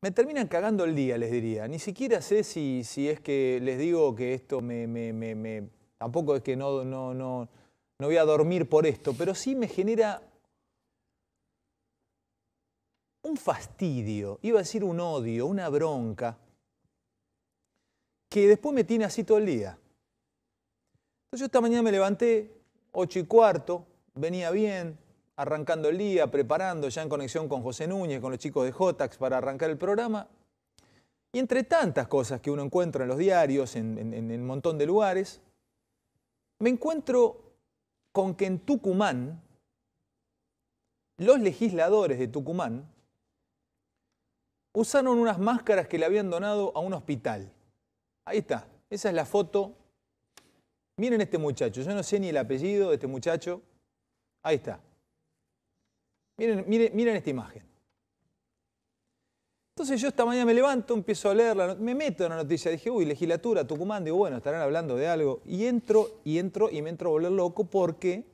Me terminan cagando el día, les diría. Ni siquiera sé si, si es que les digo que esto me... tampoco es que no, no, no, no voy a dormir por esto, pero sí me genera un fastidio, iba a decir un odio, una bronca, que después me tiene así todo el día. Entonces yo esta mañana me levanté, ocho y cuarto, venía bien, arrancando el día, preparando ya en conexión con José Núñez, con los chicos de Jotax para arrancar el programa. Y entre tantas cosas que uno encuentra en los diarios, en, en un montón de lugares, me encuentro con que en Tucumán, los legisladores de Tucumán usaron unas máscaras que le habían donado a un hospital. Ahí está, esa es la foto. Miren este muchacho, yo no sé ni el apellido de este muchacho. Ahí está. Miren, esta imagen. Entonces yo esta mañana me levanto, empiezo a leerla, me meto en la noticia, dije, uy, legislatura, Tucumán, digo, bueno, estarán hablando de algo. Y entro, y entro, y me entro a volver loco porque,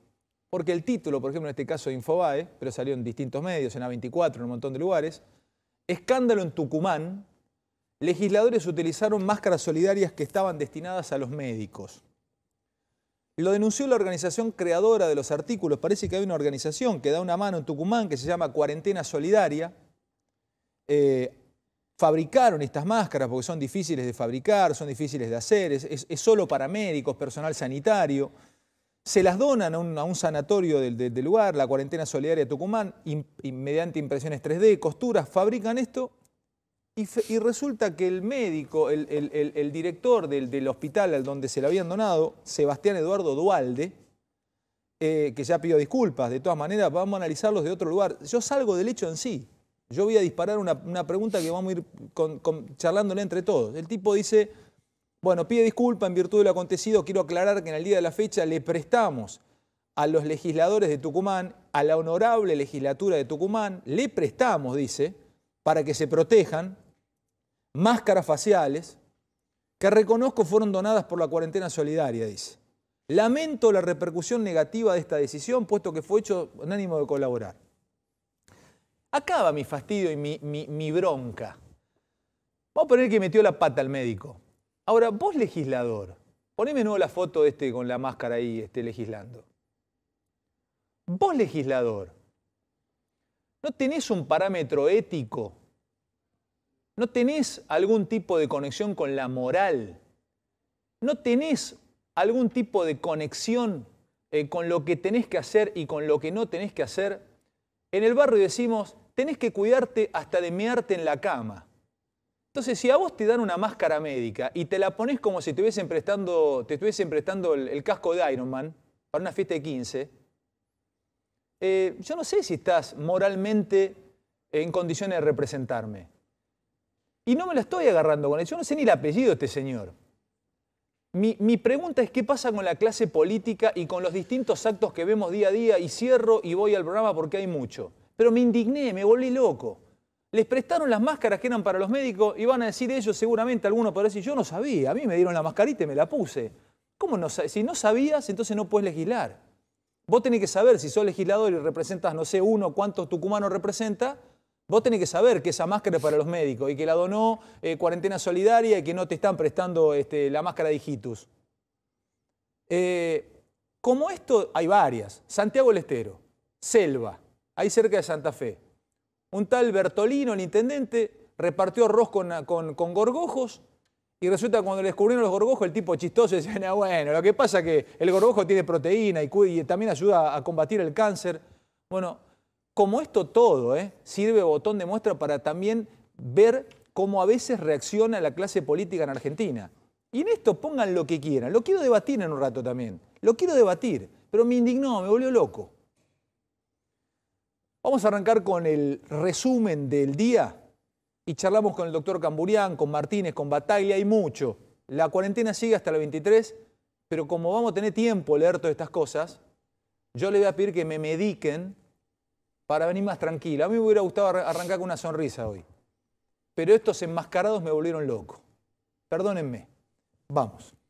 porque el título, por ejemplo, en este caso de Infobae, pero salió en distintos medios, en A24, en un montón de lugares, escándalo en Tucumán, legisladores utilizaron máscaras solidarias que estaban destinadas a los médicos. Lo denunció la organización creadora de los artículos. Parece que hay una organización que da una mano en Tucumán que se llama Cuarentena Solidaria. Eh, fabricaron estas máscaras porque son difíciles de fabricar, son difíciles de hacer, es, solo para médicos, personal sanitario. Se las donan a un, sanatorio del, lugar, la Cuarentena Solidaria de Tucumán, mediante impresiones 3D, costuras, fabrican esto y, resulta que el médico, el, director del, hospital al donde se le habían donado, Sebastián Eduardo Dualde, eh, que ya pidió disculpas, de todas maneras, vamos a analizarlos de otro lugar. Yo salgo del hecho en sí. Yo voy a disparar una, pregunta que vamos a ir charlándole entre todos. El tipo dice, bueno, pide disculpa en virtud de lo acontecido, quiero aclarar que en el día de la fecha le prestamos a los legisladores de Tucumán, a la honorable legislatura de Tucumán, le prestamos, dice, para que se protejan, máscaras faciales, que reconozco fueron donadas por la cuarentena solidaria, dice. Lamento la repercusión negativa de esta decisión, puesto que fue hecho en ánimo de colaborar. Acaba mi fastidio y mi, bronca. Vamos a poner que metió la pata al médico. Ahora, vos legislador, poneme nuevo la foto de este con la máscara ahí, este legislando. Vos legislador, ¿no tenés un parámetro ético no tenés algún tipo de conexión con la moral, no tenés algún tipo de conexión eh, con lo que tenés que hacer y con lo que no tenés que hacer. En el barrio decimos, tenés que cuidarte hasta de mearte en la cama. Entonces, si a vos te dan una máscara médica y te la pones como si te estuviesen prestando, te el, casco de Iron Man para una fiesta de 15, eh, yo no sé si estás moralmente en condiciones de representarme. Y no me la estoy agarrando con eso, Yo no sé ni el apellido de este señor. Mi, pregunta es qué pasa con la clase política y con los distintos actos que vemos día a día y cierro y voy al programa porque hay mucho. Pero me indigné, me volví loco. Les prestaron las máscaras que eran para los médicos y van a decir ellos seguramente, alguno podrán decir, yo no sabía, a mí me dieron la mascarita y me la puse. ¿Cómo no Si no sabías, entonces no puedes legislar. Vos tenés que saber si sos legislador y representas, no sé, uno, cuántos tucumanos representa, Vos tenés que saber que esa máscara es para los médicos y que la donó eh, Cuarentena Solidaria y que no te están prestando este, la máscara de eh, como esto hay varias. Santiago del Estero, Selva, ahí cerca de Santa Fe. Un tal Bertolino, el intendente, repartió arroz con, con, gorgojos y resulta que cuando le descubrieron los gorgojos, el tipo chistoso decía, bueno, lo que pasa es que el gorgojo tiene proteína y, y también ayuda a combatir el cáncer. Bueno, como esto todo, ¿eh? sirve botón de muestra para también ver cómo a veces reacciona la clase política en Argentina. Y en esto pongan lo que quieran. Lo quiero debatir en un rato también. Lo quiero debatir, pero me indignó, me volvió loco. Vamos a arrancar con el resumen del día y charlamos con el doctor Camburián, con Martínez, con Bataglia y mucho. La cuarentena sigue hasta la 23, pero como vamos a tener tiempo de leer todas estas cosas, yo le voy a pedir que me mediquen para venir más tranquila. A mí me hubiera gustado arrancar con una sonrisa hoy. Pero estos enmascarados me volvieron loco. Perdónenme. Vamos.